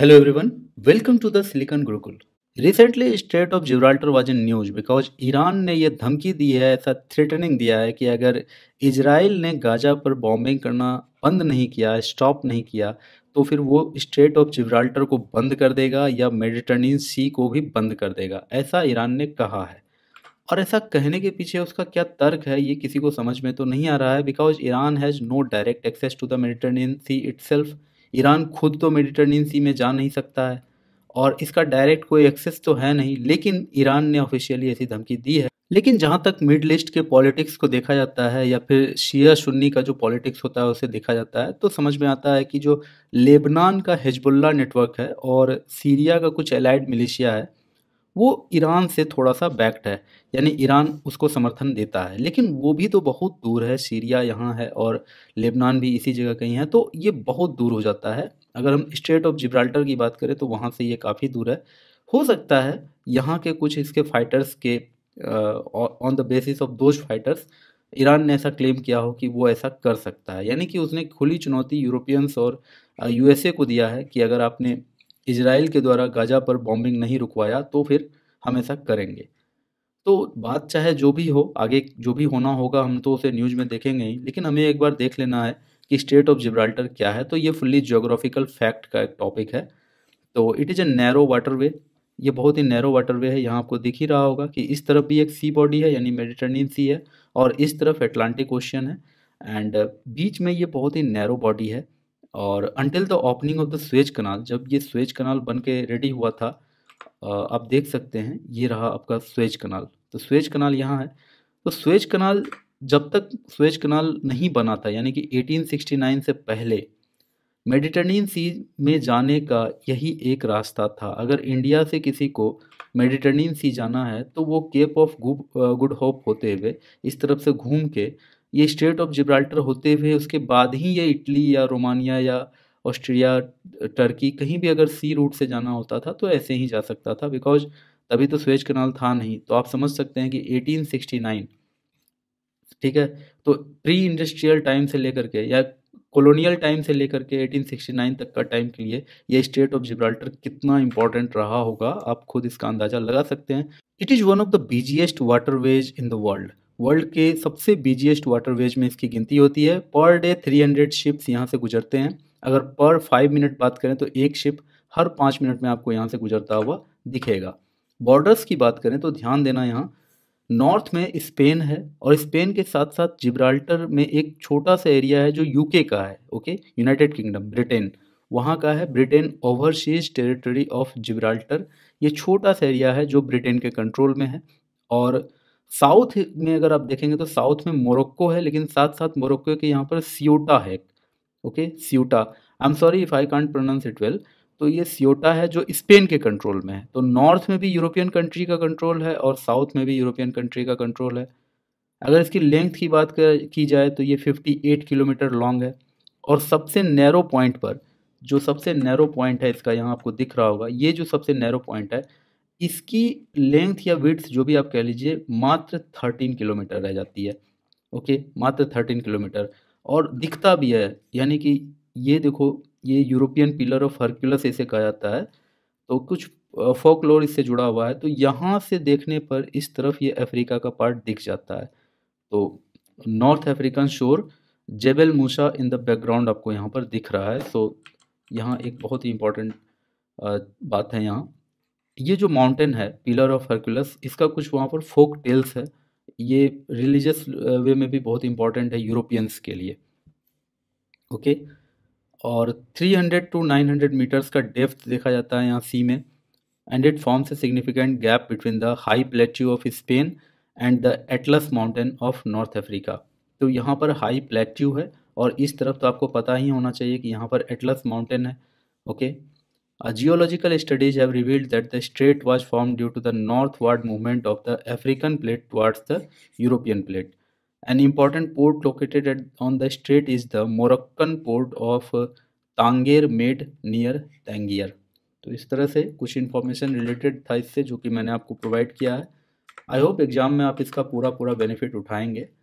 Hello everyone, welcome to the Silicon Gurukul. Recently strait of Gibraltar was in news because Iran ने यह धमकी दी है ऐसा threatening दिया है कि अगर इसराइल ने गाजा पर बॉम्बिंग करना बंद नहीं किया स्टॉप नहीं किया तो फिर वो स्टेट ऑफ जिब्राल्टर को बंद कर देगा या मेडिटरेनियन सी को भी बंद कर देगा ऐसा ईरान ने कहा है और ऐसा कहने के पीछे उसका क्या तर्क है ये किसी को समझ में तो नहीं आ रहा है because Iran has no direct access to the Mediterranean sea itself Iran खुद तो मेडिटरेनियन सी में जा नहीं सकता है और इसका डायरेक्ट कोई एक्सेस तो है नहीं लेकिन ईरान ने ऑफिशियली ऐसी धमकी दी है लेकिन जहाँ तक मिड लिस्ट के पॉलिटिक्स को देखा जाता है या फिर शिया सुन्नी का जो पॉलिटिक्स होता है उसे देखा जाता है तो समझ में आता है कि जो लेबनान का हिजबुल्ला नेटवर्क है और सीरिया का कुछ एलाइड मिलिशिया है वो ईरान से थोड़ा सा बैक्ट है यानी ईरान उसको समर्थन देता है लेकिन वो भी तो बहुत दूर है सीरिया यहाँ है और लेबनान भी इसी जगह कहीं है तो ये बहुत दूर हो जाता है अगर हम स्टेट ऑफ जिब्राल्टर की बात करें तो वहाँ से ये काफ़ी दूर है हो सकता है यहाँ के कुछ इसके फाइटर्स के on the basis of those fighters Iran ने ऐसा क्लेम किया हो कि वो ऐसा कर सकता है यानी कि उसने खुली चुनौती यूरोपियंस और यूएसए को दिया है कि अगर आपने इसराइल के द्वारा गाज़ा पर बॉम्बिंग नहीं रुकवाया तो फिर हम ऐसा करेंगे तो बात चाहे जो भी हो आगे जो भी होना होगा हम तो उसे न्यूज़ में देखेंगे ही लेकिन हमें एक बार देख लेना है कि स्टेट ऑफ जिब्राल्टर क्या है तो ये फुल्ली जोग्राफिकल फैक्ट का एक टॉपिक है तो it is a narrow waterway ये बहुत ही नैरो वाटर वे है यहाँ आपको दिख ही रहा होगा कि इस तरफ भी एक सी बॉडी है यानी मेडिटेरेनियन सी है और इस तरफ एटलांटिक ओशियन है एंड uh, बीच में ये बहुत ही नैरो बॉडी है और until the opening of the Suez canal जब ये स्वेज कनाल बन के रेडी हुआ था आप देख सकते हैं ये रहा आपका स्वेज कनाल तो स्वेज कनाल यहाँ है तो स्वेज कनाल जब तक स्वेज कनाल नहीं बना था यानी कि 1869 से पहले मेडिटेनियन सी में जाने का यही एक रास्ता था अगर इंडिया से किसी को मेडिटेनियन सी जाना है तो वो केप ऑफ गुड होप होते हुए इस तरफ से घूम के ये स्टेट ऑफ जिब्राल्टर होते हुए उसके बाद ही ये इटली या रोमानिया या ऑस्ट्रिया टर्की कहीं भी अगर सी रूट से जाना होता था तो ऐसे ही जा सकता था बिकॉज तभी तो स्वेज कनाल था नहीं तो आप समझ सकते हैं कि 1869 ठीक है तो प्री इंडस्ट्रियल टाइम से लेकर के या कॉलोनियल टाइम से लेकर के 1869 तक का टाइम के लिए ये स्टेट ऑफ जिब्राल्टर कितना इंपॉर्टेंट रहा होगा आप खुद इसका अंदाज़ा लगा सकते हैं it is one of the busiest waterways in the world world के सबसे बिजिएस्ट वाटरवेज में इसकी गिनती होती है पर डे 300 शिप्स यहाँ से गुजरते हैं अगर पर फाइव मिनट बात करें तो एक शिप हर पाँच मिनट में आपको यहाँ से गुजरता हुआ दिखेगा बॉर्डर्स की बात करें तो ध्यान देना यहाँ नॉर्थ में स्पेन है और स्पेन के साथ साथ जिब्राल्टर में एक छोटा सा एरिया है जो यूके का है ओके यूनाइटेड किंगडम ब्रिटेन वहाँ का है Britain overseas territory of Gibraltar ये छोटा सा एरिया है जो ब्रिटेन के कंट्रोल में है और साउथ में अगर आप देखेंगे तो साउथ में मोरक्को है लेकिन साथ साथ मोरक्को के यहाँ पर सियोटा है okay Ceuta I am sorry if I can't pronounce it well तो ये सियोटा है जो स्पेन के कंट्रोल में है तो नॉर्थ में भी यूरोपियन कंट्री का कंट्रोल है और साउथ में भी यूरोपियन कंट्री का कंट्रोल है अगर इसकी लेंथ की बात कर की जाए तो ये 58 किलोमीटर लॉन्ग है और सबसे नैरो पॉइंट पर जो सबसे नैरो पॉइंट है इसका यहाँ आपको दिख रहा होगा ये जो सबसे नैरो पॉइंट है इसकी लेंथ या विड्थ जो भी आप कह लीजिए मात्र थर्टीन किलोमीटर रह जाती है ओके मात्र थर्टीन किलोमीटर और दिखता भी है यानी कि ये देखो ये यूरोपियन पिलर ऑफ हर्क्यूलस इसे कहा जाता है तो कुछ फोकलोर इससे जुड़ा हुआ है तो यहाँ से देखने पर इस तरफ ये अफ्रीका का पार्ट दिख जाता है तो नॉर्थ अफ्रीकन शोर जेबल मूसा इन द बैकग्राउंड आपको यहाँ पर दिख रहा है सो तो यहाँ एक बहुत ही इम्पोर्टेंट बात है यहाँ ये जो माउंटेन है पिलर ऑफ हर्कुलस इसका कुछ वहाँ पर फोक टेल्स है ये रिलीजियस वे में भी बहुत इंपॉर्टेंट है यूरोपियंस के लिए ओके और 300 टू 900 मीटर्स का डेप्थ देखा जाता है यहाँ सी में and it forms a significant gap between the high plateau of Spain and the Atlas mountain of North Africa तो यहाँ पर हाई प्लेट्यू है और इस तरफ तो आपको पता ही होना चाहिए कि यहाँ पर एटलस माउंटेन है okay okay? A geological studies have revealed that the strait was formed due to the northward movement of the African plate towards the European plate. An important port located at, on the strait is the Moroccan port of Tangier Med near Tangier. तो इस तरह से कुछ information related था इससे जो कि मैंने आपको प्रोवाइड किया है आई होप एग्ज़ाम में आप इसका पूरा पूरा बेनिफिट उठाएंगे